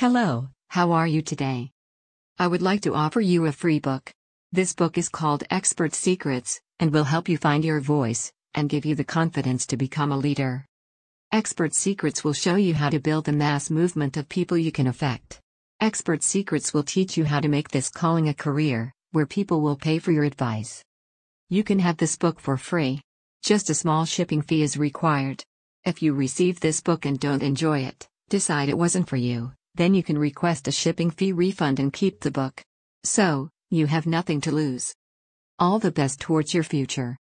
Hello, how are you today? I would like to offer you a free book. This book is called Expert Secrets and will help you find your voice and give you the confidence to become a leader. Expert Secrets will show you how to build the mass movement of people you can affect. Expert Secrets will teach you how to make this calling a career, where people will pay for your advice. You can have this book for free. Just a small shipping fee is required. If you receive this book and don't enjoy it, decide it wasn't for you then you can request a shipping fee refund and keep the book. So, you have nothing to lose. All the best towards your future.